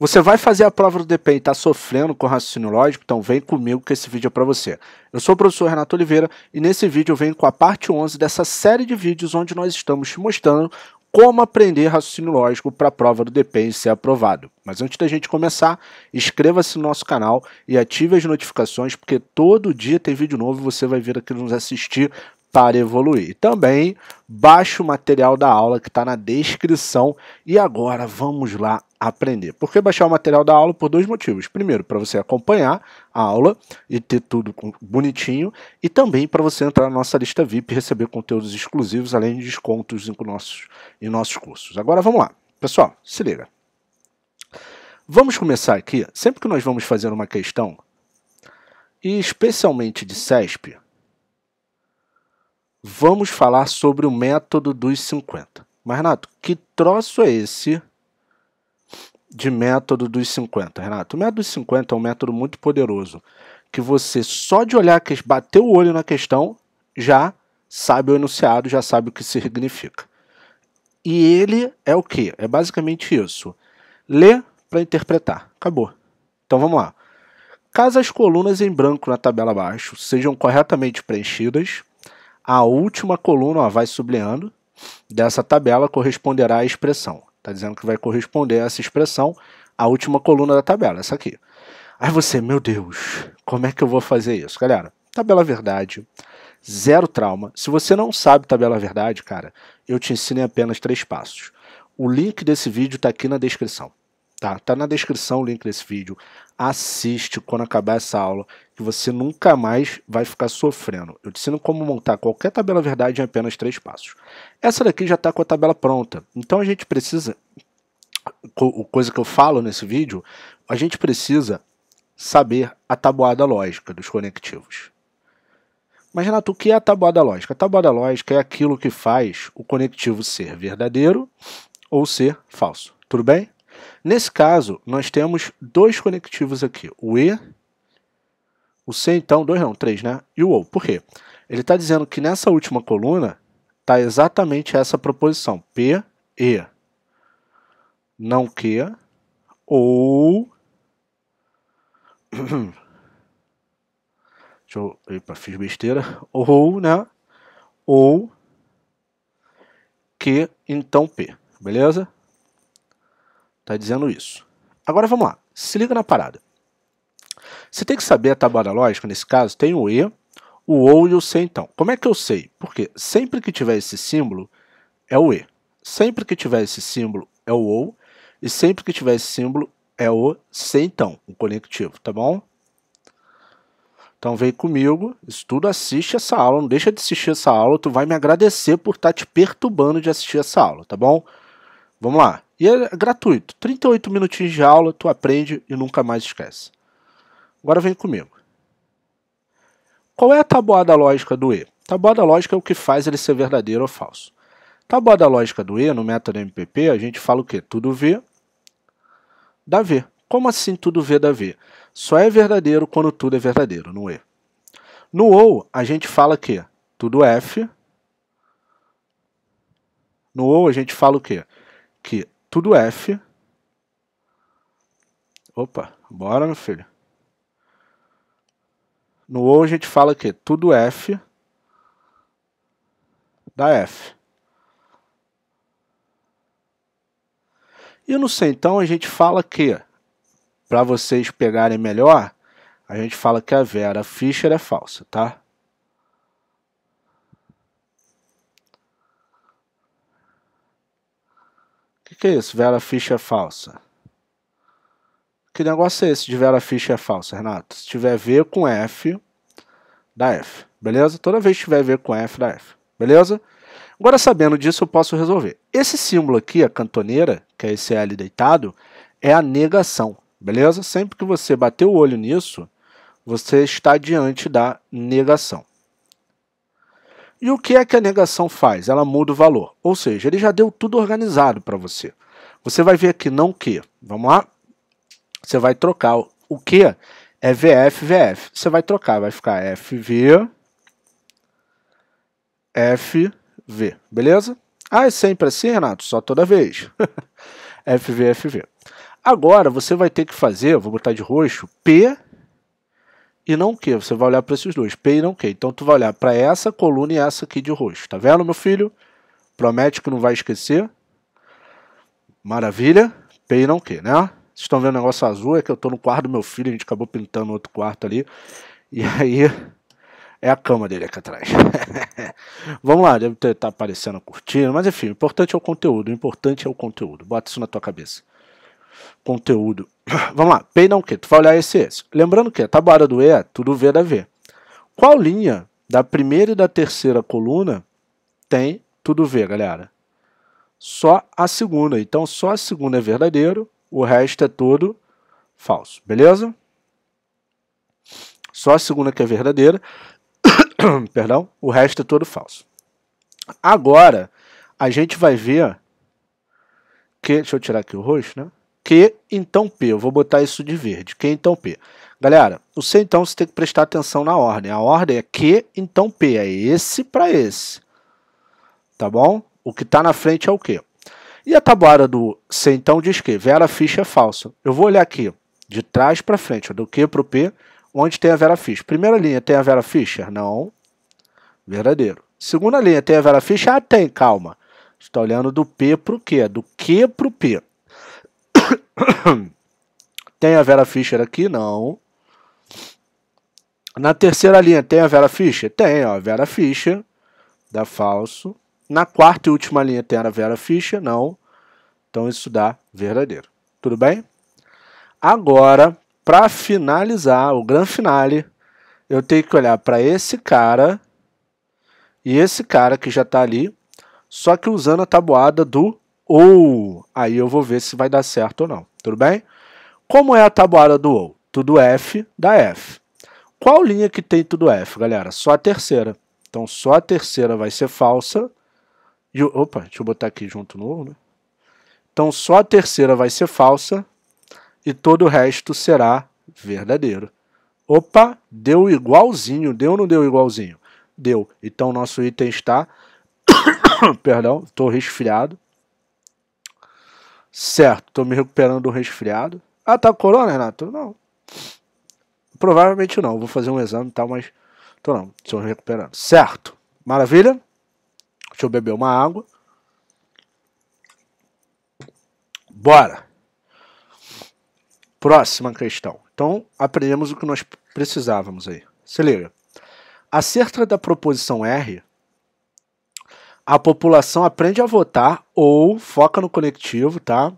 Você vai fazer a prova do DPI e está sofrendo com raciocínio lógico? Então vem comigo que esse vídeo é para você. Eu sou o professor Renato Oliveira e nesse vídeo eu venho com a parte 11 dessa série de vídeos onde nós estamos te mostrando como aprender raciocínio lógico para a prova do DPI e ser aprovado. Mas antes da gente começar, inscreva-se no nosso canal e ative as notificações porque todo dia tem vídeo novo e você vai vir aqui nos assistir para evoluir. Também baixe o material da aula que está na descrição. E agora vamos lá aprender. Por que baixar o material da aula? Por dois motivos. Primeiro, para você acompanhar a aula e ter tudo bonitinho, e também para você entrar na nossa lista VIP e receber conteúdos exclusivos, além de descontos em nossos, em nossos cursos. Agora vamos lá. Pessoal, se liga. Vamos começar aqui. Sempre que nós vamos fazer uma questão, e especialmente de CESP, vamos falar sobre o método dos 50. Mas, Renato, que troço é esse de método dos 50, Renato. O método dos 50 é um método muito poderoso, que você só de olhar, bater o olho na questão, já sabe o enunciado, já sabe o que significa. E ele é o que? É basicamente isso. Ler para interpretar. Acabou. Então vamos lá. Caso as colunas em branco na tabela abaixo sejam corretamente preenchidas, a última coluna ó, vai sublinhando dessa tabela corresponderá à expressão Está dizendo que vai corresponder a essa expressão a última coluna da tabela, essa aqui. Aí você, meu Deus, como é que eu vou fazer isso? Galera, tabela verdade, zero trauma. Se você não sabe tabela verdade, cara, eu te ensino em apenas três passos. O link desse vídeo está aqui na descrição. Tá, tá na descrição o link desse vídeo. Assiste quando acabar essa aula, que você nunca mais vai ficar sofrendo. Eu te ensino como montar qualquer tabela verdade em apenas três passos. Essa daqui já está com a tabela pronta. Então a gente precisa, coisa que eu falo nesse vídeo, a gente precisa saber a tabuada lógica dos conectivos. Mas, Renato, o que é a tabuada lógica? A tabuada lógica é aquilo que faz o conectivo ser verdadeiro ou ser falso. Tudo bem? Nesse caso, nós temos dois conectivos aqui, o E, o C então, dois não, três, né? E o OU. Por quê? Ele está dizendo que nessa última coluna está exatamente essa proposição, P, E, não que, ou... Deixa eu... Epa, fiz besteira. Ou, né? Ou que, então P, beleza? Está dizendo isso. Agora vamos lá. Se liga na parada. Você tem que saber tá a tabuada lógica, nesse caso, tem o E, o OU e o C então. Como é que eu sei? Porque sempre que tiver esse símbolo, é o E. Sempre que tiver esse símbolo, é o OU. E sempre que tiver esse símbolo, é o C então, um conectivo, tá bom? Então vem comigo, estuda, assiste essa aula, não deixa de assistir essa aula, tu vai me agradecer por estar tá te perturbando de assistir essa aula, tá bom? Vamos lá. E é gratuito. 38 minutinhos de aula, tu aprende e nunca mais esquece. Agora vem comigo. Qual é a tabuada lógica do E? Tabuada lógica é o que faz ele ser verdadeiro ou falso. Tabuada lógica do E, no método MPP, a gente fala o quê? Tudo V dá V. Como assim tudo V dá V? Só é verdadeiro quando tudo é verdadeiro, no E. No OU, a gente fala que tudo F. No OU, a gente fala o quê? Que tudo F. Opa, bora meu filho. No OU a gente fala que tudo F da F. E no C então a gente fala que, para vocês pegarem melhor, a gente fala que a Vera Fischer é falsa, tá? que é isso? Vera Fischer é falsa. Que negócio é esse de Vera Fischer é falsa, Renato? Se tiver V com F, dá F. Beleza? Toda vez que tiver V com F, dá F. Beleza? Agora, sabendo disso, eu posso resolver. Esse símbolo aqui, a cantoneira, que é esse L deitado, é a negação. Beleza? Sempre que você bater o olho nisso, você está diante da negação. E o que é que a negação faz? Ela muda o valor. Ou seja, ele já deu tudo organizado para você. Você vai ver aqui não que. Vamos lá? Você vai trocar o que é VF, VF. Você vai trocar, vai ficar FV, FV. Beleza? Ah, é sempre assim, Renato? Só toda vez. FV, FV. Agora você vai ter que fazer, vou botar de roxo, P e não Q. Você vai olhar para esses dois, P e não Q. Então tu vai olhar para essa coluna e essa aqui de rosto. Tá vendo, meu filho? Promete que não vai esquecer. Maravilha. P e não Q, né? Vocês estão vendo o negócio azul? É que eu estou no quarto do meu filho, a gente acabou pintando outro quarto ali. E aí é a cama dele aqui atrás. Vamos lá, deve estar tá aparecendo curtindo, mas enfim, o importante é o conteúdo, o importante é o conteúdo. Bota isso na tua cabeça. Conteúdo Vamos lá, P não Q, tu vai olhar esse esse. Lembrando que a tabuada do E é tudo V da V. Qual linha da primeira e da terceira coluna tem tudo V, galera? Só a segunda, então só a segunda é verdadeiro, o resto é todo falso, beleza? Só a segunda que é verdadeira, perdão, o resto é todo falso. Agora, a gente vai ver que, deixa eu tirar aqui o rosto, né? Q então P. Eu vou botar isso de verde. Q então P. Galera, o C então você tem que prestar atenção na ordem. A ordem é Q então P. É esse para esse. Tá bom? O que está na frente é o Q. E a tabuada do C então diz que Vera Ficha é falsa. Eu vou olhar aqui, de trás para frente, do Q para o P, onde tem a Vera Fischer. Primeira linha tem a Vera Fischer? Não. Verdadeiro. Segunda linha tem a Vera Fischer? Ah, tem, calma. Está olhando do P para o Q, é do Q para o P. tem a Vera Fischer aqui? Não. Na terceira linha tem a Vera Fischer? Tem, ó, a Vera Fischer, dá falso. Na quarta e última linha tem a Vera Fischer? Não. Então isso dá verdadeiro. Tudo bem? Agora, para finalizar o grande finale, eu tenho que olhar para esse cara e esse cara que já está ali, só que usando a tabuada do ou. Aí eu vou ver se vai dar certo ou não. Tudo bem? Como é a tabuada do ou? Tudo F da F. Qual linha que tem tudo F, galera? Só a terceira. Então só a terceira vai ser falsa. E, opa, deixa eu botar aqui junto no ou, né? Então só a terceira vai ser falsa e todo o resto será verdadeiro. Opa, deu igualzinho, deu ou não deu igualzinho? Deu. Então nosso item está Perdão, estou resfriado. Certo, tô me recuperando do resfriado. Ah, tá corona, Renato? Não. Provavelmente não. Vou fazer um exame e tal, mas tô não. Estou me recuperando. Certo. Maravilha? Deixa eu beber uma água. Bora. Próxima questão. Então, aprendemos o que nós precisávamos aí. Se liga. Acerca da proposição R, a população aprende a votar ou foca no conectivo, tá?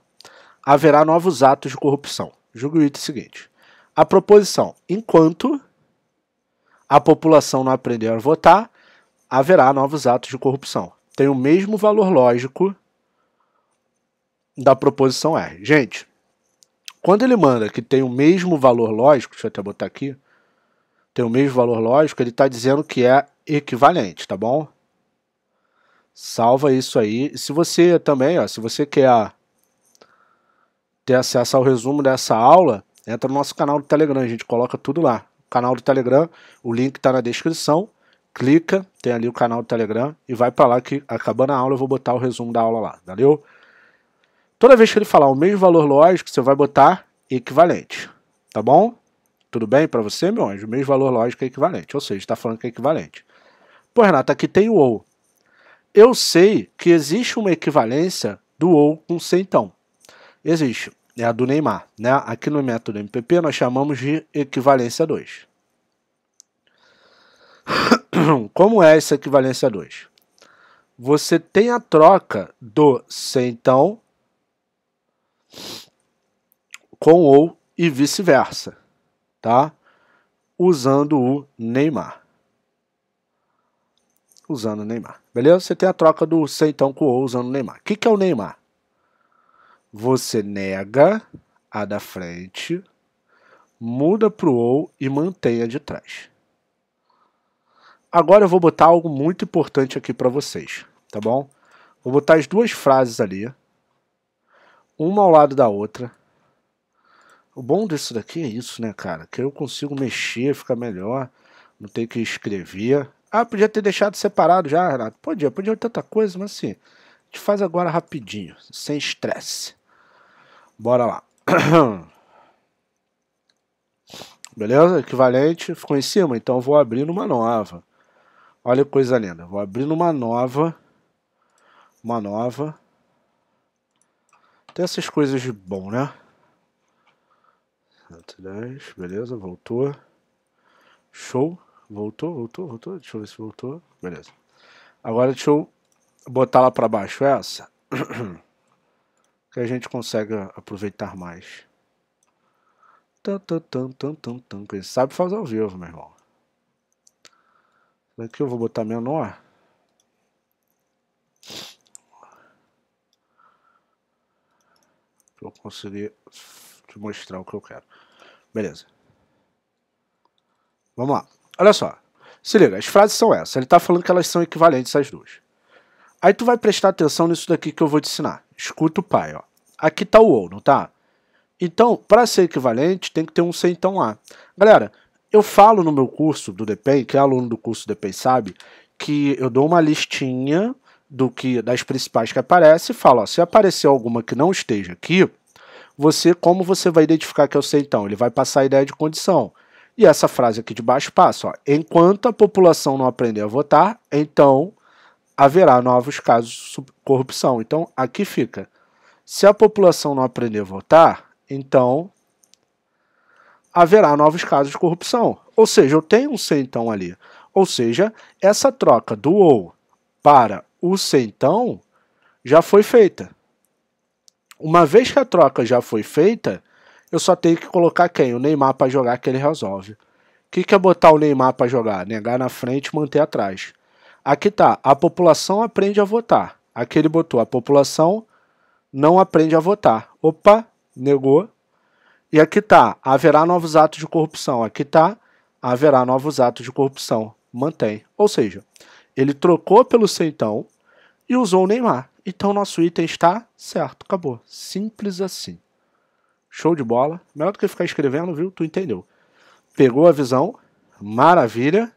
Haverá novos atos de corrupção. Julgue o item seguinte. A proposição, enquanto a população não aprender a votar, haverá novos atos de corrupção. Tem o mesmo valor lógico da proposição R. Gente, quando ele manda que tem o mesmo valor lógico, deixa eu até botar aqui, tem o mesmo valor lógico, ele está dizendo que é equivalente, tá bom? Salva isso aí. Se você também, ó, se você quer ter acesso ao resumo dessa aula, entra no nosso canal do Telegram, a gente coloca tudo lá. O canal do Telegram, o link está na descrição. Clica, tem ali o canal do Telegram e vai para lá que acabando a aula eu vou botar o resumo da aula lá, valeu? Toda vez que ele falar o mesmo valor lógico, você vai botar equivalente, tá bom? Tudo bem para você, meu anjo? O mesmo valor lógico é equivalente, ou seja, está falando que é equivalente. Pô, Renato, aqui tem o ou eu sei que existe uma equivalência do ou com centão. Existe. É a do Neymar. Né? Aqui no método MPP nós chamamos de equivalência 2. Como é essa equivalência 2? Você tem a troca do centão com ou e vice-versa, tá? Usando o Neymar usando o Neymar. Beleza? Você tem a troca do Seitão com o usando o Neymar. O que, que é o Neymar? Você nega a da frente, muda pro O e mantém a de trás. Agora eu vou botar algo muito importante aqui para vocês, tá bom? Vou botar as duas frases ali, uma ao lado da outra. O bom disso daqui é isso, né, cara? Que eu consigo mexer, ficar melhor, não tem que escrever, ah, podia ter deixado separado já, Renato. Podia, podia tanta coisa, mas assim, a gente faz agora rapidinho, sem estresse. Bora lá. Beleza? Equivalente, ficou em cima, então vou abrir numa nova. Olha que coisa linda, vou abrir numa nova. Uma nova. Tem essas coisas de bom, né? 110, beleza, voltou. Show. Voltou, voltou, voltou. Deixa eu ver se voltou. Beleza. Agora deixa eu botar lá para baixo essa. Que a gente consegue aproveitar mais. Tan, tan, tan, tan, tan, tan. Quem sabe fazer ao vivo, meu irmão. Aqui eu vou botar menor. Pra eu conseguir te mostrar o que eu quero. Beleza. Vamos lá. Olha só. Se liga, as frases são essas. Ele está falando que elas são equivalentes às duas. Aí tu vai prestar atenção nisso daqui que eu vou te ensinar. Escuta o pai, ó. Aqui tá o ou, não tá? Então, para ser equivalente, tem que ter um centão A. Galera, eu falo no meu curso do DEPEN, que é aluno do curso do DEPEN sabe, que eu dou uma listinha do que das principais que aparecem e falo, ó, se aparecer alguma que não esteja aqui, você como você vai identificar que é o centão? Ele vai passar a ideia de condição. E essa frase aqui de baixo passa. Ó, Enquanto a população não aprender a votar, então haverá novos casos de corrupção. Então, aqui fica. Se a população não aprender a votar, então haverá novos casos de corrupção. Ou seja, eu tenho um centão ali. Ou seja, essa troca do ou para o centão já foi feita. Uma vez que a troca já foi feita, eu só tenho que colocar quem? O Neymar para jogar que ele resolve. O que, que é botar o Neymar para jogar? Negar na frente e manter atrás. Aqui tá, a população aprende a votar. Aqui ele botou, a população não aprende a votar. Opa, negou. E aqui tá, haverá novos atos de corrupção. Aqui tá, haverá novos atos de corrupção. Mantém. Ou seja, ele trocou pelo Centão e usou o Neymar. Então nosso item está certo, acabou. Simples assim. Show de bola. Melhor do que ficar escrevendo, viu? Tu entendeu. Pegou a visão. Maravilha.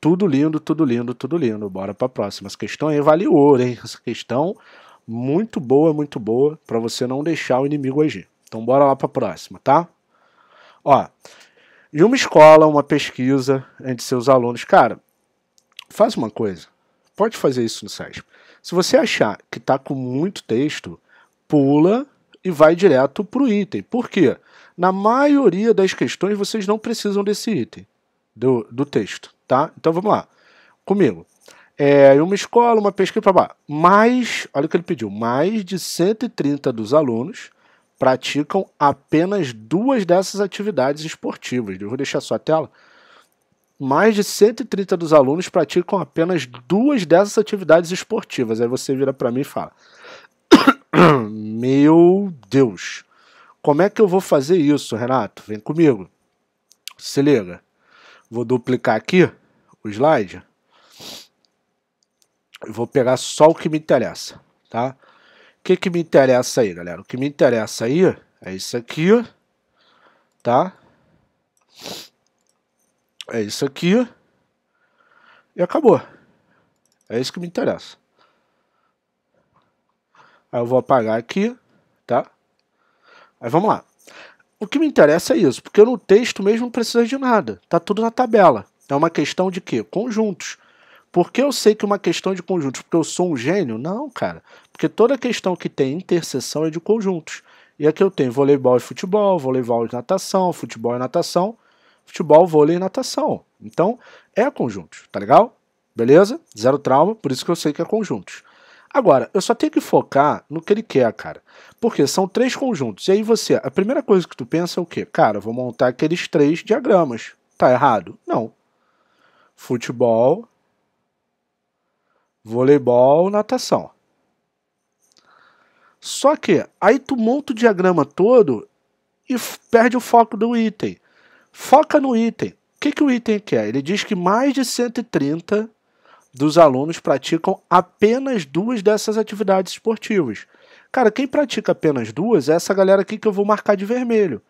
Tudo lindo, tudo lindo, tudo lindo. Bora para a próxima. Essa questão aí vale ouro, hein? Essa questão muito boa, muito boa para você não deixar o inimigo agir. Então bora lá para a próxima, tá? Ó, de uma escola, uma pesquisa entre seus alunos, cara, faz uma coisa. Pode fazer isso no SESP. Se você achar que tá com muito texto, pula e vai direto para o item. Por quê? Na maioria das questões vocês não precisam desse item do, do texto, tá? Então vamos lá, comigo. É, uma escola, uma pesquisa, para lá. Mais, olha o que ele pediu, mais de 130 dos alunos praticam apenas duas dessas atividades esportivas. Eu vou deixar só a tela. Mais de 130 dos alunos praticam apenas duas dessas atividades esportivas. Aí você vira para mim e fala: Meu Deus! Como é que eu vou fazer isso, Renato? Vem comigo. Se liga. Vou duplicar aqui o slide. Eu vou pegar só o que me interessa, tá? O que, que me interessa aí, galera? O que me interessa aí é isso aqui, tá? É isso aqui. E acabou. É isso que me interessa. Aí eu vou apagar aqui, tá? Aí vamos lá. O que me interessa é isso, porque no texto mesmo não precisa de nada. Tá tudo na tabela. É uma questão de quê? Conjuntos. Por que eu sei que é uma questão de conjuntos? Porque eu sou um gênio? Não, cara. Porque toda questão que tem interseção é de conjuntos. E aqui eu tenho voleibol e futebol, voleibol e natação, futebol e natação, futebol, vôlei e natação. Então, é conjunto. tá legal? Beleza? Zero trauma, por isso que eu sei que é conjuntos. Agora, eu só tenho que focar no que ele quer, cara. Porque são três conjuntos. E aí você, a primeira coisa que tu pensa é o quê? Cara, vou montar aqueles três diagramas. Tá errado? Não. Futebol, voleibol, natação. Só que aí tu monta o diagrama todo e perde o foco do item. Foca no item. O que, que o item quer? Ele diz que mais de 130 dos alunos praticam apenas duas dessas atividades esportivas. Cara, quem pratica apenas duas é essa galera aqui que eu vou marcar de vermelho.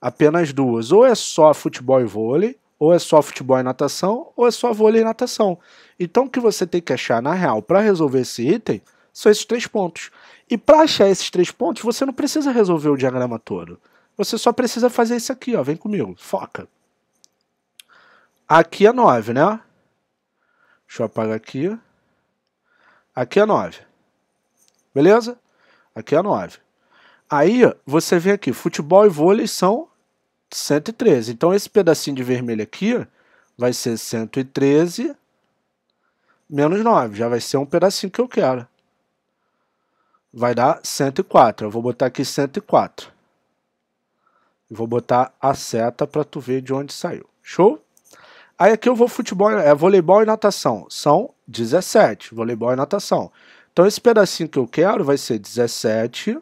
Apenas duas. Ou é só futebol e vôlei, ou é só futebol e natação, ou é só vôlei e natação. Então o que você tem que achar, na real, para resolver esse item, são esses três pontos. E para achar esses três pontos, você não precisa resolver o diagrama todo. Você só precisa fazer isso aqui, ó. Vem comigo, foca. Aqui é 9, né? Deixa eu apagar aqui. Aqui é 9. Beleza? Aqui é 9. Aí você vê aqui, futebol e vôlei são 113. Então esse pedacinho de vermelho aqui vai ser 113 menos 9. Já vai ser um pedacinho que eu quero. Vai dar 104. Eu vou botar aqui 104. Vou botar a seta para tu ver de onde saiu. Show? Aí aqui eu vou futebol, é voleibol e natação. São 17, voleibol e natação. Então esse pedacinho que eu quero vai ser 17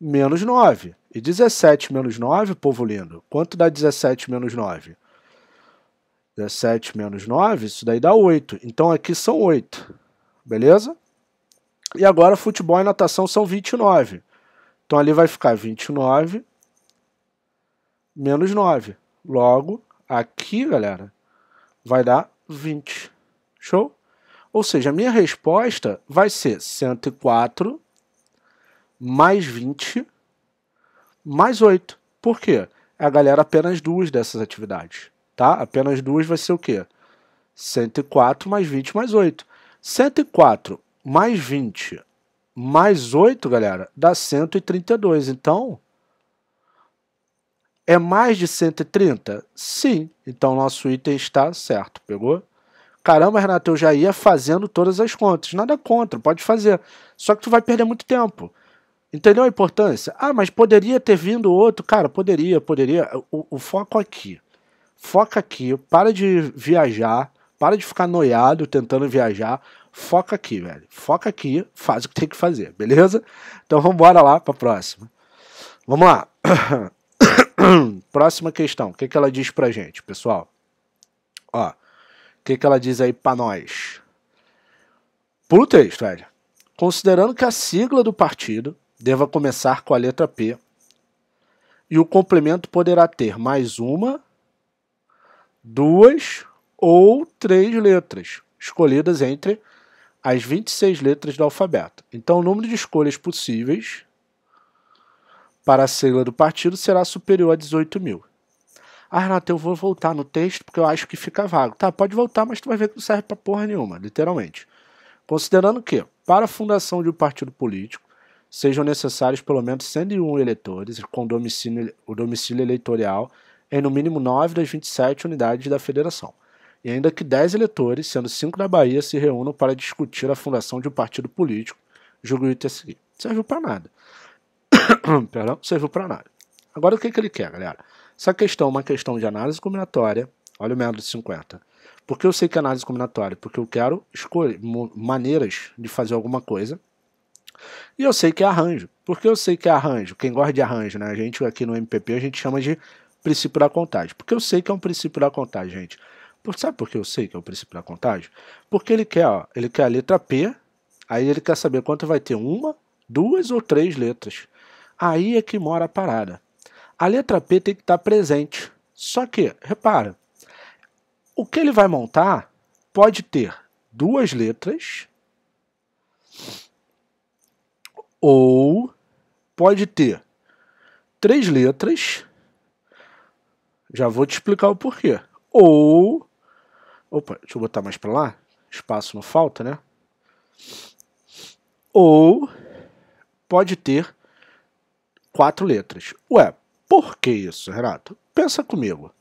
menos 9. E 17 menos 9, povo lindo, quanto dá 17 menos 9? 17 menos 9, isso daí dá 8. Então aqui são 8, beleza? E agora futebol e natação são 29. Então ali vai ficar 29 menos 9. Logo, Aqui, galera, vai dar 20. Show? Ou seja, a minha resposta vai ser 104 mais 20 mais 8. Por quê? A galera apenas duas dessas atividades, tá? Apenas duas vai ser o quê? 104 mais 20 mais 8. 104 mais 20 mais 8, galera, dá 132. Então, é mais de 130? Sim. Então nosso item está certo, pegou? Caramba, Renato, eu já ia fazendo todas as contas. Nada contra, pode fazer. Só que tu vai perder muito tempo. Entendeu a importância? Ah, mas poderia ter vindo outro. Cara, poderia, poderia. O, o foco aqui. Foca aqui. Para de viajar. Para de ficar noiado tentando viajar. Foca aqui, velho. Foca aqui. Faz o que tem que fazer, beleza? Então vamos embora lá para a próxima. Vamos lá. Próxima questão. O que, que ela diz pra gente, pessoal? Ó, o que, que ela diz aí pra nós? Pula o texto, velho. Considerando que a sigla do partido deva começar com a letra P e o complemento poderá ter mais uma, duas ou três letras, escolhidas entre as 26 letras do alfabeto. Então, o número de escolhas possíveis para a sigla do partido será superior a 18 mil. Ah, Renato, eu vou voltar no texto porque eu acho que fica vago. Tá, pode voltar, mas tu vai ver que não serve para porra nenhuma, literalmente. Considerando que, para a fundação de um partido político, sejam necessários pelo menos 101 eletores com domicílio, o domicílio eleitoral em no mínimo 9 das 27 unidades da federação. E ainda que 10 eleitores sendo 5 da Bahia, se reúnam para discutir a fundação de um partido político, julgo o item a seguir. Não serviu para nada. Perdão, serviu para nada. Agora o que, que ele quer, galera? Essa questão é uma questão de análise combinatória. Olha o método de 50. Por que eu sei que é análise combinatória? Porque eu quero escolher maneiras de fazer alguma coisa. E eu sei que é arranjo. Por que eu sei que é arranjo? Quem gosta de arranjo, né? A gente aqui no MPP a gente chama de princípio da contagem. Porque eu sei que é um princípio da contagem, gente. Por, sabe por que eu sei que é o um princípio da contagem? Porque ele quer, ó, ele quer a letra P, aí ele quer saber quanto vai ter uma, duas ou três letras. Aí é que mora a parada. A letra P tem que estar presente. Só que, repara, o que ele vai montar pode ter duas letras ou pode ter três letras. Já vou te explicar o porquê. Ou Opa, deixa eu botar mais para lá. Espaço não falta, né? Ou pode ter quatro letras. Ué, por que isso, Renato? Pensa comigo.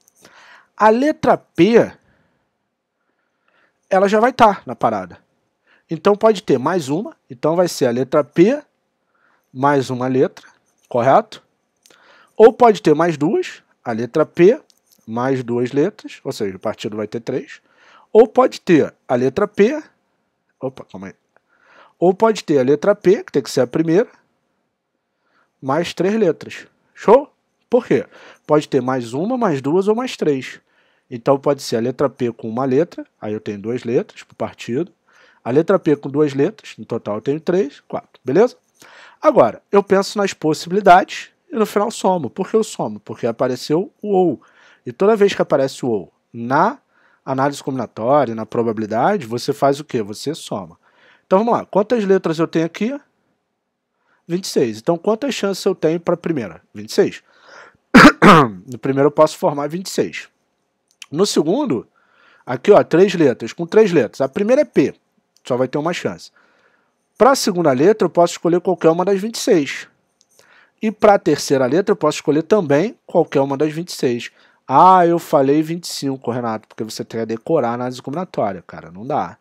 A letra P, ela já vai estar tá na parada. Então pode ter mais uma, então vai ser a letra P, mais uma letra, correto? Ou pode ter mais duas, a letra P, mais duas letras, ou seja, o partido vai ter três. Ou pode ter a letra P, opa, calma aí. Ou pode ter a letra P, que tem que ser a primeira, mais três letras. Show? Por quê? Pode ter mais uma, mais duas ou mais três. Então pode ser a letra P com uma letra, aí eu tenho duas letras para o partido. A letra P com duas letras, no total eu tenho três, quatro, beleza? Agora, eu penso nas possibilidades e no final somo. Por que eu somo? Porque apareceu o ou. E toda vez que aparece o ou na análise combinatória, na probabilidade, você faz o quê? Você soma. Então vamos lá, quantas letras eu tenho aqui? 26. Então, quantas chances eu tenho para a primeira? 26. No primeiro eu posso formar 26. No segundo, aqui ó, três letras, com três letras. A primeira é P, só vai ter uma chance. Para a segunda letra, eu posso escolher qualquer uma das 26. E para a terceira letra, eu posso escolher também qualquer uma das 26. Ah, eu falei 25, Renato, porque você tem que decorar na análise combinatória, cara, não dá.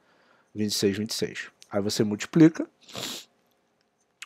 26, 26. Aí você multiplica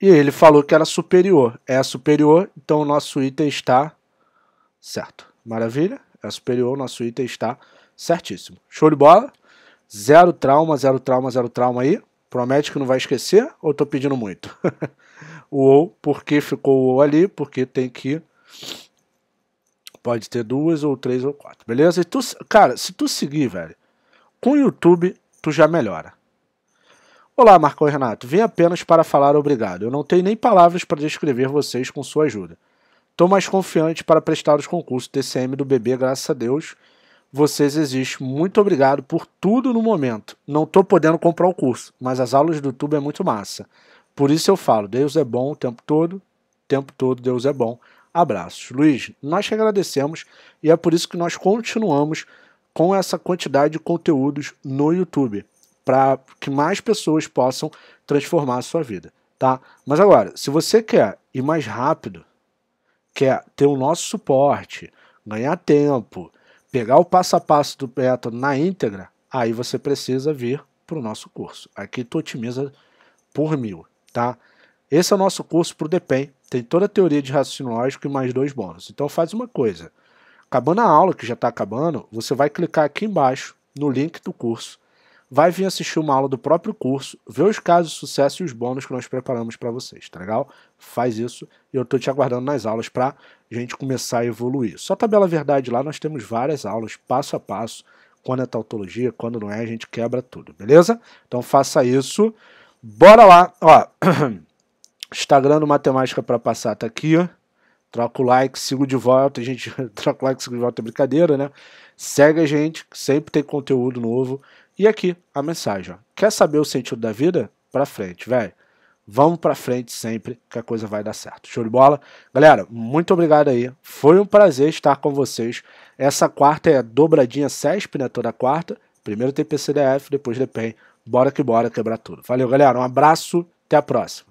E ele falou que era superior. É superior, então o nosso item está certo. Maravilha? É superior, nosso item está certíssimo. Show de bola? Zero trauma, zero trauma, zero trauma aí. Promete que não vai esquecer ou estou pedindo muito? o ou, porque ficou o ou ali, porque tem que... Pode ter duas ou três ou quatro, beleza? E tu, cara, se tu seguir, velho, com o YouTube, tu já melhora. Olá, Marcão e Renato. Vim apenas para falar obrigado. Eu não tenho nem palavras para descrever vocês com sua ajuda. Estou mais confiante para prestar os concursos TCM do bebê, graças a Deus. Vocês existem. Muito obrigado por tudo no momento. Não estou podendo comprar o curso, mas as aulas do YouTube é muito massa. Por isso eu falo, Deus é bom o tempo todo, o tempo todo Deus é bom. Abraços. Luiz, nós que agradecemos e é por isso que nós continuamos com essa quantidade de conteúdos no YouTube para que mais pessoas possam transformar a sua vida, tá? Mas agora, se você quer ir mais rápido, quer ter o nosso suporte, ganhar tempo, pegar o passo a passo do método na íntegra, aí você precisa vir para o nosso curso. Aqui tu otimiza por mil, tá? Esse é o nosso curso para o DEPEN. Tem toda a teoria de raciocínio lógico e mais dois bônus. Então faz uma coisa. Acabando a aula, que já está acabando, você vai clicar aqui embaixo no link do curso vai vir assistir uma aula do próprio curso, ver os casos de sucesso e os bônus que nós preparamos para vocês, tá legal? Faz isso e eu estou te aguardando nas aulas para a gente começar a evoluir. Só tabela verdade lá, nós temos várias aulas passo a passo, quando é tautologia, quando não é, a gente quebra tudo, beleza? Então faça isso. Bora lá, ó. Instagram do Matemática para Passar tá aqui, Troca o like, sigo de volta, a gente troca o like, sigo de volta, é brincadeira, né? Segue a gente, sempre tem conteúdo novo. E aqui a mensagem, ó. Quer saber o sentido da vida? Pra frente, velho. Vamos pra frente sempre, que a coisa vai dar certo. Show de bola? Galera, muito obrigado aí. Foi um prazer estar com vocês. Essa quarta é dobradinha CESP, né? Toda quarta. Primeiro tem PCDF, depois DPEM. Bora que bora quebrar tudo. Valeu, galera. Um abraço. Até a próxima.